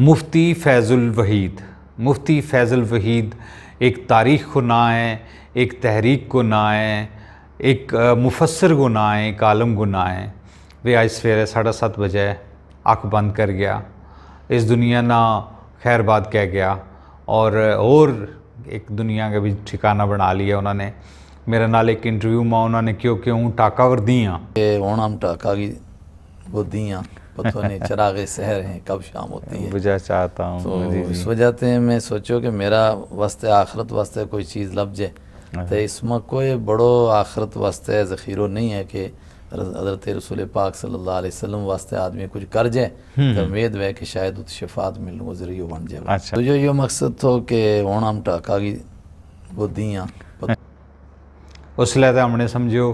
मुफ्ती फैज़ुल वहीद मुफ्ती फैज़ुल वहीद एक तारीख़ को ना है एक तहरीक को ना है एक मुफसर को है एक आलम को है वे आज सवेरे साढ़े सात बजे आँख बंद कर गया इस दुनिया ना खैर बात कह गया और और एक दुनिया का भी ठिकाना बना लिया उन्होंने मेरे नाल एक इंटरव्यू में उन्होंने क्यों क्यों टाका वर दी हाँ हम टाका की वो दियाँ पथोने चरागे शहर हैं कब शाम होती है बुझा चाहता हूँ तो इस वजह से मैं सोचो कि मेरा वास्ते आखरत वास्ते कोई चीज़ लब जाए हाँ। तो इसमें कोई बड़ो आखरत वास्ते ज़खीरो नहीं है कि हजरत रसूल पाक सल्लल्लाहु अलैहि वसल्लम वास्ते आदमी कुछ कर जाए हम्म। तो उम्मीद है कि शायद उस शफात मिलने को जरियो बन जाए अच्छा। तो जो यो मकसद तो कि हूँ हम टाका की वो दियाँ उसले तो हमने समझो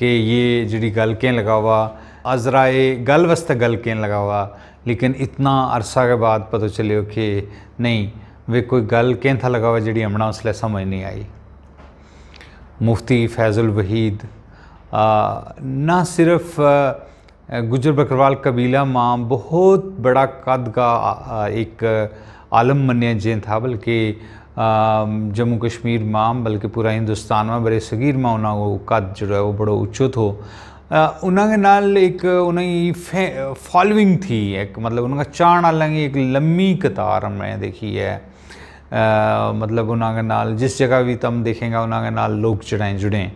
કે યે જીડી ગલ કે લગાવા અઝરાય ગલ વસ્ત ગલ કેન લગાવા લેકિન ઇતના અરસા કે બાદ પતો ચલે કે નહી વે કોઈ ગલ કે થા લગાવા જીડી હમણા ઉસલે સમજ નહી આઈ મુફતી ફૈઝુલ વહીદ ના સિર્ફ ગુજર બકરવાલ કબીલા માં બહોત બડા કદ કા એક આલમ મનયા જૈન થા બલકે जम्मू कश्मीर मां बल्कि पूरा हिंदुस्तान में बड़े सगीर में उन्होंने कद जो है वो बड़ो उच्चो थो उन्होंने नाल एक उन्हें फॉलोइंग थी एक मतलब उनका चाण आल एक लम्मी कतार मैं देखी है आ, मतलब उन्होंने नाल जिस जगह भी तम देखेंगे उन्होंने नाल लोग जड़े जुड़े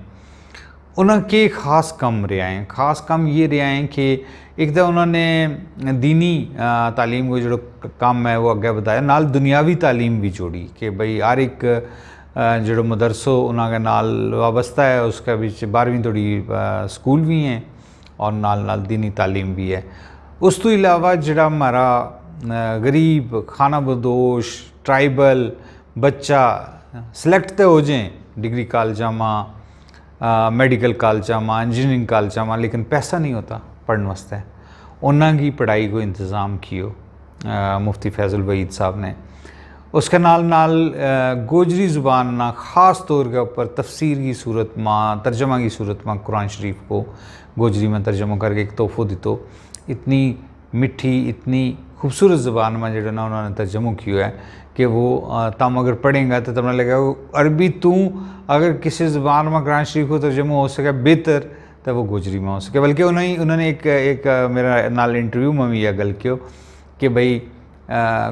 उनके ख़ास कम रियाएँ ख़ास कम ये रियाएँ कि एक तो उन्होंने दीनी तालीम को जो काम है वो अगर बताया नाल दुनियावी तालीम भी जोड़ी कि भाई हर एक जो मदरसो उन्होंने नाल वाबस्ता है उसके बिच बारहवीं थोड़ी स्कूल भी हैं और नाल नाल दीनी तालीम भी है उस तो इलावा जोड़ा हमारा गरीब खाना बदोश ट्राइबल बच्चा सिलेक्ट तो हो जाए डिग्री कॉलेजा में मेडिकल कॉलेज में इंजीनियरिंग कॉलेज में लेकिन पैसा नहीं होता पढ़ने वास्ते उन्होंने पढ़ाई को इंतजाम कियो मुफ्ती ਮੁਫਤੀ वहीद साहब ने उसके नाल नाल गोजरी ज़ुबान ना ख़ास तौर के ऊपर तफसीर की सूरत माँ तर्जमा की सूरत में कुरान शरीफ को गोजरी में तर्जमा करके एक तोहफो दितो इतनी मिठी इतनी खूबसूरत ज़ुबान में जो ना उन्होंने तर्जमो किया है कि वो तम अगर पढ़ेंगा तो तुम्हें लगेगा अरबी तू अगर किसी ज़बान में कुरान शरीफ को तर्जुमा तो हो सके बेहतर तो वो गोजरी में हो सके बल्कि उन्होंने उन्होंने एक एक मेरा नाल इंटरव्यू में भी यह गल क्यों कि भाई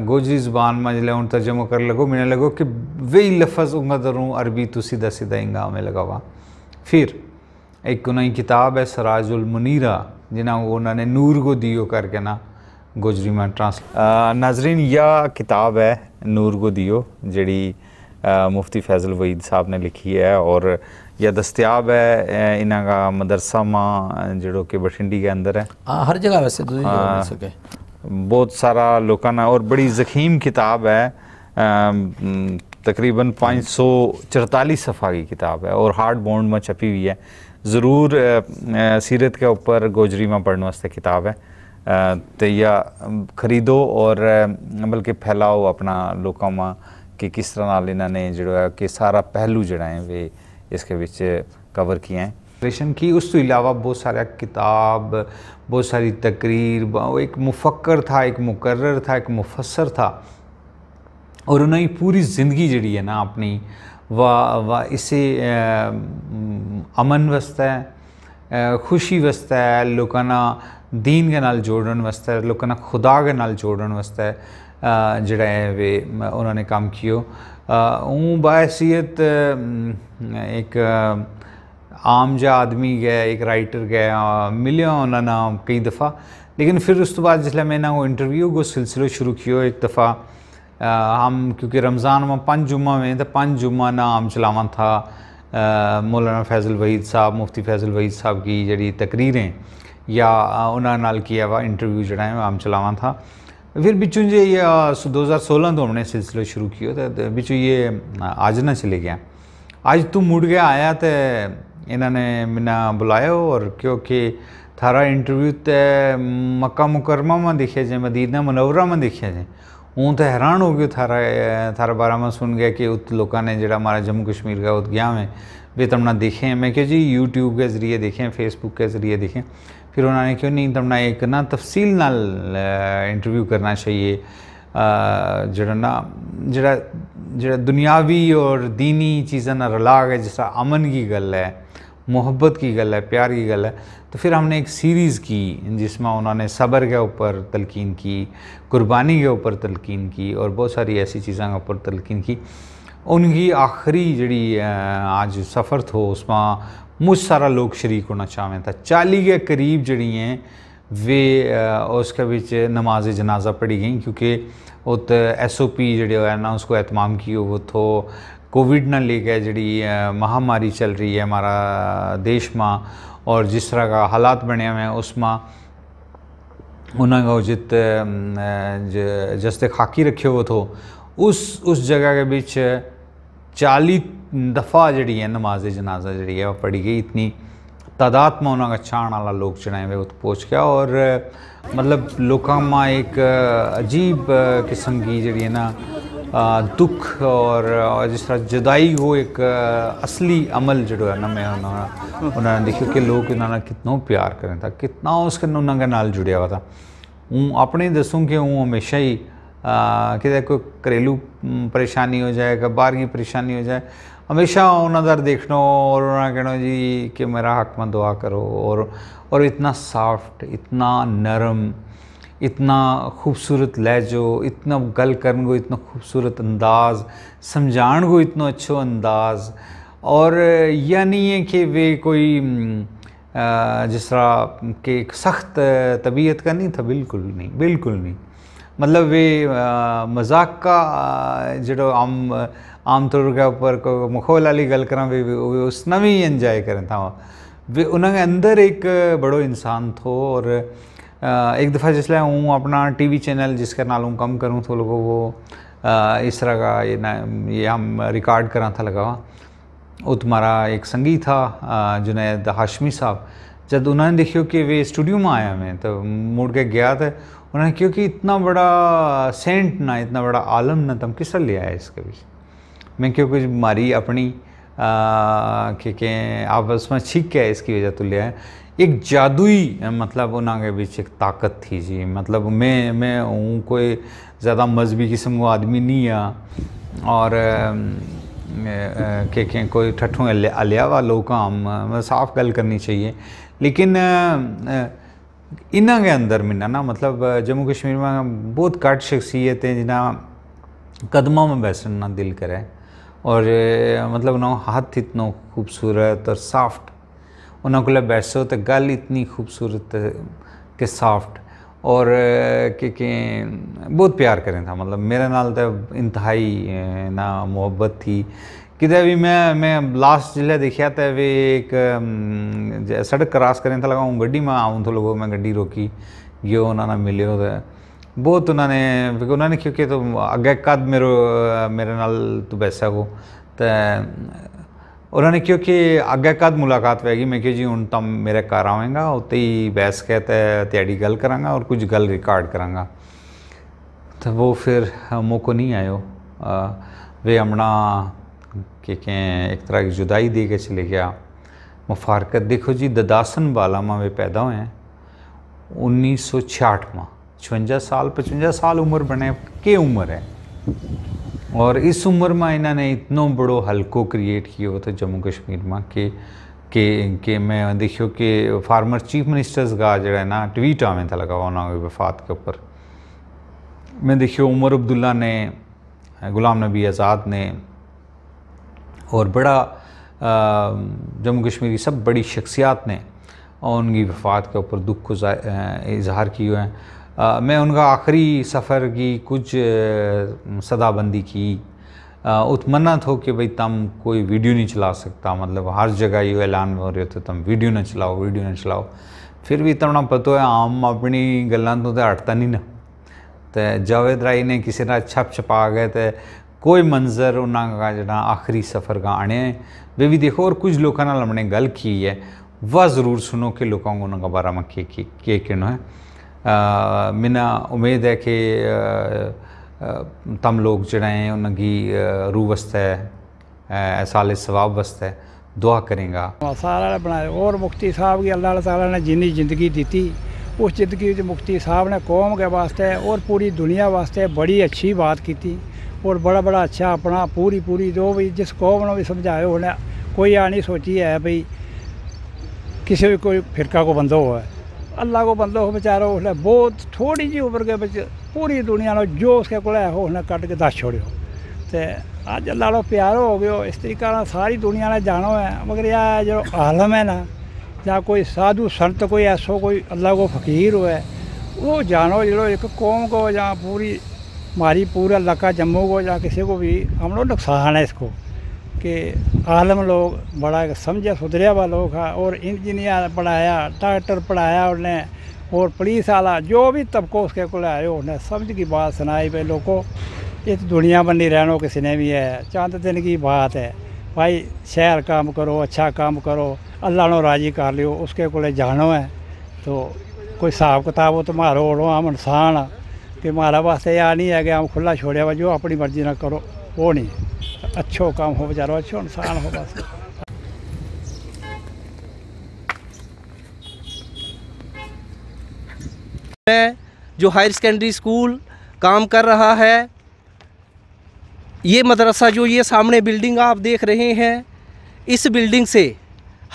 गोजरी ज़बान में जल्द हूँ तर्जमो कर लगो मैंने लगो कि वही लफज उंगा दरूँ अरबी तो सीधा सीधा इंगा में लगावा फिर एक उन्होंने किताब है सराजुल मुनीरा जिन्हें उन्होंने नूर को दियो करके ना गोजरी में ट्रांस नाजरीन यह किताब है नूर को दियो जड़ी मुफ्ती फैज़ल वहीद साहब ने लिखी है और यह दस्तियाब है इन्हों का मदरसा माँ जो कि बठिंडी के अंदर है आ, हर जगह वैसे हाँ। बहुत सारा लोगों ने और बड़ी जखीम किताब है तकरीबन पाँच सौ चरतालीस सफ़ा की किताब है और हार्ड बॉन्ड में छपी हुई है ज़रूर सीरत के ऊपर गोजरी में पढ़ने वास्ते किताब है तैया खरीदो और बल्कि फैलाओ अपना लोगों में कि किस तरह नाल इन्होंने जो है कि सारा पहलू जोड़ा है वे इसके विच कवर किया है रेशन की उस तो अलावा बहुत सारा किताब बहुत सारी तकरीर एक मुफक्र था एक मुकर्र था एक मुफसर था और उन्होंने पूरी ज़िंदगी जी है ना अपनी व वा इसे अमन वस्ता है खुशी वस्ता है ना ਦੀਨ ਨਾਲ ਜੋੜਨ ਵਾਸਤੇ ਲੋਕਾਂ ਨਾਲ ਖੁਦਾ ਨਾਲ ਜੋੜਨ ਵਾਸਤੇ ਜਿਹੜਾ ਹੈ ਵੇ ਉਹਨਾਂ ਨੇ ਕੰਮ ਕੀਓ ਉਹ ਬਾਇਸੀਅਤ ਇੱਕ ਆਮ ਜਿਹਾ ਆਦਮੀ ਗਿਆ ਇੱਕ ਰਾਈਟਰ ਗਿਆ ਮਿਲਿਆ ਉਹਨਾਂ ਨਾਲ ਕਈ ਦਫਾ ਲੇਕਿਨ ਫਿਰ ਉਸ ਤੋਂ ਬਾਅਦ ਜਿਸਲੇ ਮੈਂ ਨਾ ਉਹ ਇੰਟਰਵਿਊ ਕੋ ਸਿਲਸਿਲਾ ਸ਼ੁਰੂ ਕੀਓ ਇੱਕ ਦਫਾ हम क्योंकि रमज़ान में पाँच जुम्मा में तो पाँच जुम्मा ना आम चलावा था मौलाना फैज़ल वहीद साहब मुफ्ती फैज़ल वहीद साहब की जड़ी तकरीरें या उन्होंने ਨਾਲ ਕੀ है ਵਾ ਇੰਟਰਵਿਊ ਜਿਹੜਾ ਹੈ ਆਮ फिर बिचू ये दो हज़ार सोलह तो हमने सिलसिले शुरू किया तो बिचू ये आज ना चले गया आज तू मुड़ गया आया तो इन्होंने मिना बुलाया और क्योंकि थारा इंटरव्यू तो मक्का मुकरमा में दिखे जाए मदीना मनोवरा में दिखे जाए हूँ तो हैरान हो गया थारा थारा बारा में सुन गया कि उत लोगों ने जरा हमारा जम्मू कश्मीर का उत गया में वे तमना देखे मैं क्या जी यूट्यूब के ज़रिए देखें फेसबुक के ज़रिए देखें फिर उन्होंने क्यों नहीं तमना एक ना तफसील नाल इंटरव्यू करना चाहिए जो ना जो ਜਿਹੜਾ दुनियावी और दीनी ਚੀਜ਼ਾਂ ना रला ਕੇ जिस ਤਰ੍ਹਾਂ ਅਮਨ ਦੀ ਗੱਲ मोहब्बत की गल है प्यार की गल है तो फिर हमने एक सीरीज़ की जिसमें उन्होंने सब्र के ऊपर तलकिन की कुर्बानी के ऊपर तलकिन की और बहुत सारी ऐसी चीज़ों के ऊपर तलकिन की उनकी आखिरी जड़ी आज सफ़र थो उसमें मुझ सारा लोग शरीक होना चाहें था चाली के करीब जड़ी हैं वे उसके बिच नमाज जनाजा पढ़ी गई क्योंकि उत एस ओ पी जो है ना उसको एहतमाम किए वो तो कोविड ना लेके जी महामारी चल रही है हमारा देश में और जिस तरह का हालात बने हुए हैं उसमें उन्होंने उचित जस्ते खाकी रखे हुए तो उस उस जगह के बिच चालीस दफ़ा जी है नमाज जनाजा जी है वह पढ़ी गई इतनी तादाद में उन्होंने छाण वाला लोग जड़े वे उत पहुँच गया और मतलब लोगों में एक अजीब किस्म की जी है ना दुख और, जिस तरह जुदाई हो एक असली अमल जो है ना मैं उन्होंने उन्होंने देखियो कि लोग इन्होंने कितनों प्यार करें था कितना उसके उन्होंने नाल जुड़िया हुआ था हूँ अपने दसूँ कि हूँ हमेशा ही किसी कोई घरेलू हम्म, परेशानी हो जाए कब बाहर की परेशानी हो जाए हमेशा उन्होंने ਦਾ और उन्होंने कहना जी कि मेरा हक में दुआ करो और और इतना सॉफ्ट इतना नरम इतना खूबसूरत लहजो इतना गल करो इतना खूबसूरत अंदाज़ समझाण को इतना अच्छो अंदाज़ और यह नहीं है कि वे कोई जिस तरह के एक सख्त तबीयत का नहीं था बिल्कुल नहीं बिल्कुल नहीं मतलब वे मजाक का जो हम आम तौर के ऊपर को मुखौल वाली गल करा भई उसन में इंजॉय करें था उन्होंने अंदर एक बड़ो इंसान थो और एक दफ़ा जिस हूँ अपना टी वी चैनल जिसका नाल हूँ कम करूँ तो लोगों वो इस तरह का ये ना ये हम रिकॉर्ड करा था लगा वो तुम्हारा एक संगी था जुनैद हाशमी साहब जब उन्होंने देखियो कि वे स्टूडियो में आया मैं तो मुड़ के गया था तो उन्होंने क्योंकि इतना बड़ा सेंट ना इतना बड़ा आलम ना तुम तो किस ले आया इसके बीच मैं क्यों कुछ मारी अपनी के आपस में छिक है इसकी वजह तो लिया है एक जादुई मतलब उन्होंने बीच एक ताकत थी जी मतलब मैं मैं हूँ कोई ज़्यादा मजहबी किस्म का आदमी नहीं आ और के के कोई ठठों अलिया वालों का हम साफ गल करनी चाहिए लेकिन इन्होंने के अंदर मिना ना मतलब जम्मू कश्मीर में बहुत घट शख्सियत है जिन्हें कदमों में बैसन ना दिल करे और मतलब ना हाथ इतना खूबसूरत और साफ्ट उन्होंने को बैसो तो गल इतनी खूबसूरत के साफ्ट और के के बहुत प्यार करें था मतलब मेरे नाल तो इंतहाई ना मोहब्बत थी कि भी मैं मैं लास्ट जिले देखा तो वे एक सड़क क्रॉस करें था लगा हूँ गड्डी में आऊँ तो लोगों मैं गड्डी रोकी गो उन्होंने मिले तो ਬਹੁਤ ਉਹਨਾਂ ਨੇ ਉਹਨਾਂ ਨੇ ਕਿਉਂਕਿ ਤੋਂ ਅੱਗੇ ਕਦ ਮੇਰੇ ਮੇਰੇ ਨਾਲ ਤੋਂ ਬੈਸਾ ਹੋ ਤੇ ਉਹਨਾਂ ਨੇ ਕਿਉਂਕਿ ਅੱਗੇ ਕਦ ਮੁਲਾਕਾਤ ਹੋਏਗੀ ਮੈਂ ਕਿ ਜੀ ਹੁਣ ਤਾਂ ਮੇਰੇ ਘਰ ਆਵੇਂਗਾ ਉੱਤੇ ਹੀ ਬੈਸ ਕੇ ਤੇ ਤੇੜੀ ਗੱਲ ਕਰਾਂਗਾ ਔਰ ਕੁਝ ਗੱਲ ਰਿਕਾਰਡ ਕਰਾਂਗਾ तो वो फिर मौको नहीं आयो आ, वे हमना के कें एक तरह की जुदाई दे के चले गया मुफारकत देखो जी ददासन बाला में वे पैदा हुए हैं उन्नीस सौ छियाठ में छवंजा साल पचवंजा साल उम्र बने के उम्र है और इस उम्र में इन्होंने इतनो बड़ो हल्को क्रिएट किया था तो जम्मू कश्मीर में कि के के मैं देखियो कि फार्मर चीफ मिनिस्टर्स का जड़ा है ना ट्वीट आवे था लगा हुआ उन्होंने वफात के ऊपर मैं देखियो उमर अब्दुल्ला ने गुलाम नबी आज़ाद ने और बड़ा जम्मू कश्मीर की सब बड़ी शख्सियात ने उनकी वफात के ऊपर दुख को इजहार किए हैं आ, मैं उनका आखिरी सफ़र की कुछ सदाबंदी की उत्मन्नत हो कि भाई तम कोई वीडियो नहीं चला सकता मतलब हर जगह ये ऐलान हो रहे थे तुम वीडियो ना चलाओ वीडियो ना चलाओ फिर भी तुहानू पता है आम अपनी गलों तो हटता नहीं ना तो जावेद राय ने किसी ना छप छपा गए तो कोई मंजर उन्होंने जहाँ आखिरी सफ़र का आने वे भी देखो और कुछ लोगों हमने गल की है वह ज़रूर सुनो कि लोगों को उन्होंने बारे में के, के, के, के, के है मिना उम्मीद है कि तम लोग जड़ा हैं उनकी रूह साले साल सवाब दुआ करेगा हाँ, सारा बनाया और मुक्ति साहब की अल्लाह ताला ने जिनी ज़िंदगी दी उस जिंदगी मुक्ति साहब ने कौम के वास्ते और पूरी दुनिया वास्ते बड़ी अच्छी बात की और बड़ा बड़ा अच्छा अपना पूरी पूरी जो भी जिस कौम ने भी समझाया उन्हें कोई आ नहीं सोची है भाई किसी भी कोई फिरका को बंदा हुआ है ਅੱਲਾ ਕੋ ਬੰਦੋ ਹੋ ਵਿਚਾਰੋ ਉਸਨੇ ਬਹੁਤ ਥੋੜੀ ਜੀ ਉਮਰ ਦੇ ਵਿੱਚ ਪੂਰੀ ਦੁਨੀਆ ਨੂੰ ਜੋ ਉਸਕੇ ਕੋਲ ਹੈ ਉਹਨੇ ਕੱਢ ਕੇ ਦੱਸ ਛੋੜਿਓ ਤੇ ਅੱਜ ਅੱਲਾ ਨਾਲ ਪਿਆਰ ਹੋ ਗਿਓ ਇਸ ਤਰੀਕਾ ਨਾਲ ਸਾਰੀ ਦੁਨੀਆ ਨੇ ਜਾਣੋ ਹੈ ਮਗਰ ਇਹ ਜੋ ਆਲਮ ਹੈ ਨਾ ਜਾਂ ਕੋਈ ਸਾਧੂ ਸੰਤ ਕੋਈ ਐਸੋ ਕੋਈ ਅੱਲਾ ਕੋ ਫਕੀਰ ਹੋਏ वो जानो जो एक कौम को या पूरी हमारी पूरा इलाका जम्मू को या किसी को भी हम लोग नुकसान है इसको कि आलम लोग बड़ा समझे सुधरिया हुआ लोग हा और इंजीनियर पढ़ाया डॉक्टर पढ़ाया उन्हें और पुलिस आला जो भी तबको उसके को आयो उन्हें समझ की बात सुनाई भाई लोगों इस तो दुनिया बनी नहीं रहना किसी ने भी है चंद दिन की बात है भाई शहर काम करो अच्छा काम करो अल्लाह नो राजी कर लियो उसके को जानो है तो कोई हिसाब किताब हो तो मारो ओढ़ो आम इंसान कि मारा वास्ते यह नहीं है कि आम खुला छोड़े वो जो अपनी मर्जी ना करो वो नहीं अच्छो काम हो बेचारो अच्छो इंसान हो बस जो हायर सेकेंडरी स्कूल काम कर रहा है ये मदरसा जो ये सामने बिल्डिंग आप देख रहे हैं इस बिल्डिंग से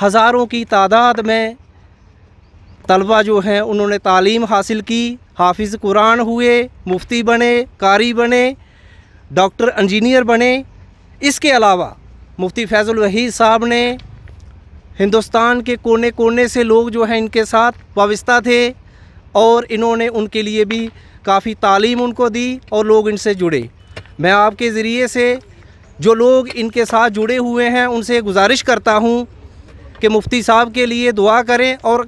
हज़ारों की तादाद में तलबा जो हैं उन्होंने तालीम हासिल की हाफिज़ कुरान हुए मुफ्ती बने कारी बने डॉक्टर इंजीनियर बने इसके अलावा मुफ्ती फैज़ुल वहीद साहब ने हिंदुस्तान के कोने कोने से लोग जो हैं इनके साथ वाबस्ता थे और इन्होंने उनके लिए भी काफ़ी तालीम उनको दी और लोग इनसे जुड़े मैं आपके ज़रिए से जो लोग इनके साथ जुड़े हुए हैं उनसे गुजारिश करता हूँ कि मुफ्ती साहब के लिए दुआ करें और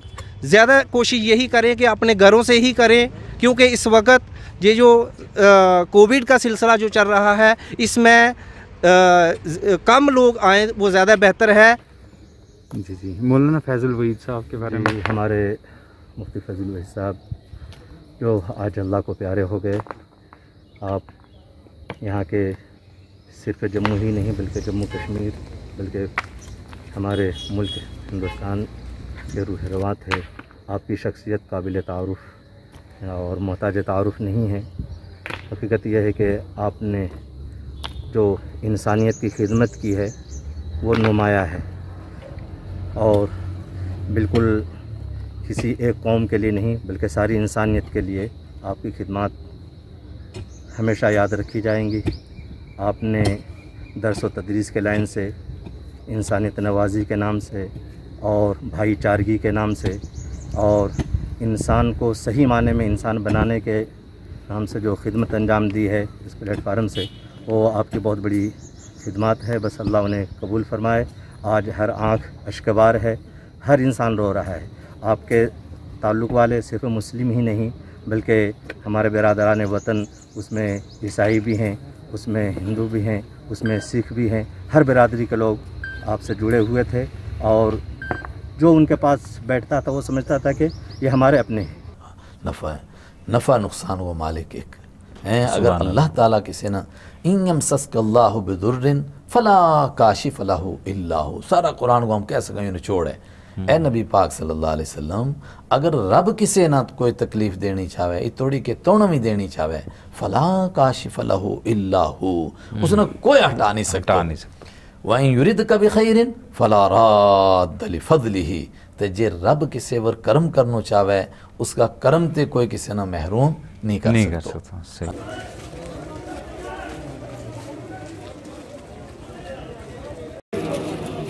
ज़्यादा कोशिश यही करें कि अपने घरों से ही करें क्योंकि इस वक्त ये जो कोविड का सिलसिला जो चल रहा है इसमें कम लोग आए वो ज़्यादा बेहतर है जी जी मौलाना फैजल वहीद साहब के बारे में हमारे मुफ्ती फैजल वहीद साहब जो आज अल्लाह को प्यारे हो गए आप यहाँ के सिर्फ जम्मू ही नहीं बल्कि जम्मू कश्मीर बल्कि हमारे मुल्क हिंदुस्तान के रूह रवा थे आपकी शख्सियत काबिल तारफ़ और मोहताज तारफ़ नहीं है हकीकत यह है कि आपने जो इंसानियत की खिदमत की है वो नुमाया है और बिल्कुल किसी एक कौम के लिए नहीं बल्कि सारी इंसानियत के लिए आपकी खिदमत हमेशा याद रखी जाएंगी आपने दरस व तदरीस के लाइन से इंसानियत नवाजी के नाम से और भाईचारगी के नाम से और इंसान को सही माने में इंसान बनाने के नाम से जो खिदमत अंजाम दी है इस प्लेटफार्म से वो आपकी बहुत बड़ी खिदमत है बस अल्लाह उन्हें कबूल फरमाए आज हर आँख अशकबार है हर इंसान रो रहा है आपके ताल्लुक़ वाले सिर्फ मुस्लिम ही नहीं बल्कि हमारे बरदरान वतन उसमें ईसाई भी हैं उसमें हिंदू भी हैं उसमें सिख भी हैं हर बरदरी के लोग आपसे जुड़े हुए थे और जो उनके पास बैठता था वो समझता था कि ये हमारे अपने हैं नफ़ा है नफ़ा नुकसान वो मालिक एक हैं अगर अल्लाह ताला किसी ना इंगम सस्कल्लाबुर्रिन फ़ला काशी फ़लाह सारा कुरान को हम कह सकें छोड़ है ए नबी पाक सल्लल्लाहु अलैहि वसल्लम अगर रब किसे ना कोई तकलीफ़ देनी चाहे इतोड़ी के तोड़ भी देनी चाहे फ़ला काशी फ़लाह हम्म। उसने कोई हटा नहीं सकता नहीं सकता वहीं युरिद का भी खैरिन फ़ला रादली फदली ही तो जे रब किसे वर कर्म करना चाहे उसका कर्म तो कोई किसी ना महरूम नहीं कर नहीं सकता